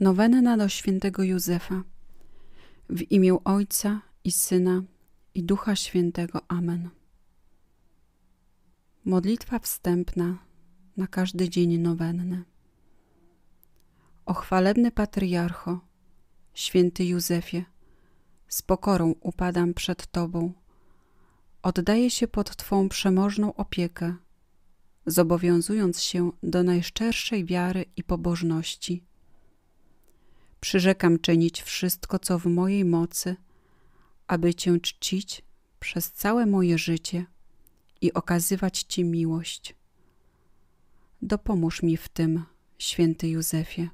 Nowenna do świętego Józefa. W imię Ojca i Syna i Ducha Świętego. Amen. Modlitwa wstępna na każdy dzień nowenny. Ochwalebny patriarcho, święty Józefie, z pokorą upadam przed Tobą. Oddaję się pod Twą przemożną opiekę, zobowiązując się do najszczerszej wiary i pobożności Przyrzekam czynić wszystko, co w mojej mocy, aby Cię czcić przez całe moje życie i okazywać Ci miłość. Dopomóż mi w tym, święty Józefie.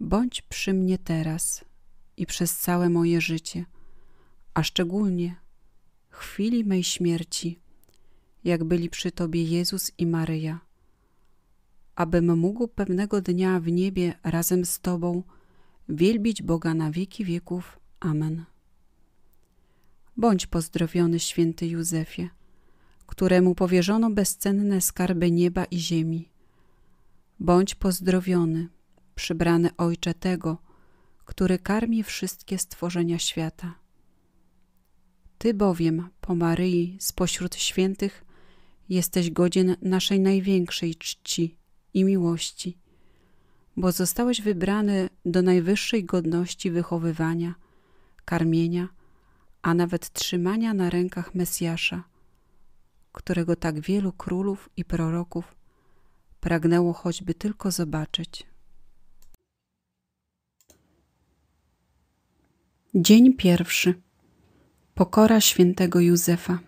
Bądź przy mnie teraz i przez całe moje życie, a szczególnie w chwili mej śmierci, jak byli przy Tobie Jezus i Maryja, abym mógł pewnego dnia w niebie razem z Tobą wielbić Boga na wieki wieków. Amen. Bądź pozdrowiony, święty Józefie, któremu powierzono bezcenne skarby nieba i ziemi. Bądź pozdrowiony, przybrany Ojcze tego, który karmi wszystkie stworzenia świata. Ty bowiem, po Maryi, spośród świętych, jesteś godzien naszej największej czci i miłości bo zostałeś wybrany do najwyższej godności wychowywania, karmienia, a nawet trzymania na rękach Mesjasza, którego tak wielu królów i proroków pragnęło choćby tylko zobaczyć. Dzień pierwszy. Pokora świętego Józefa.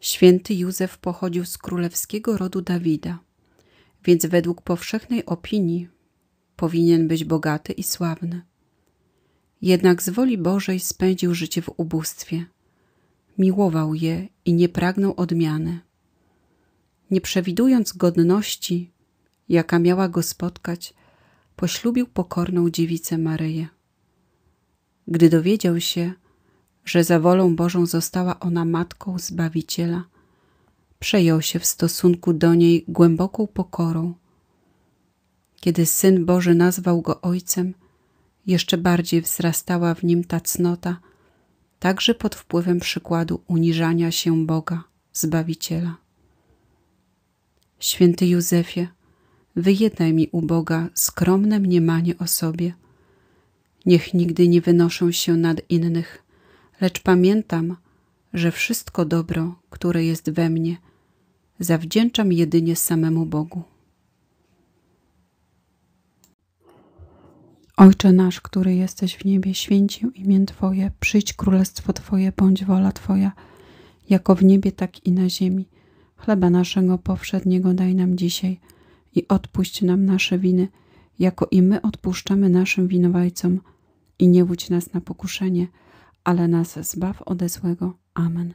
Święty Józef pochodził z królewskiego rodu Dawida więc według powszechnej opinii powinien być bogaty i sławny. Jednak z woli Bożej spędził życie w ubóstwie. Miłował je i nie pragnął odmiany. Nie przewidując godności, jaka miała go spotkać, poślubił pokorną dziewicę Maryję. Gdy dowiedział się, że za wolą Bożą została ona matką Zbawiciela – przejął się w stosunku do niej głęboką pokorą. Kiedy Syn Boży nazwał go Ojcem, jeszcze bardziej wzrastała w nim ta cnota, także pod wpływem przykładu uniżania się Boga, Zbawiciela. Święty Józefie, wyjednaj mi u Boga skromne mniemanie o sobie. Niech nigdy nie wynoszę się nad innych, lecz pamiętam, że wszystko dobro, które jest we mnie, zawdzięczam jedynie samemu Bogu. Ojcze nasz, który jesteś w niebie, święć imię Twoje, przyjdź królestwo Twoje, bądź wola Twoja, jako w niebie, tak i na ziemi. Chleba naszego powszedniego daj nam dzisiaj i odpuść nam nasze winy, jako i my odpuszczamy naszym winowajcom. I nie łudź nas na pokuszenie, ale nas zbaw ode złego. Amen.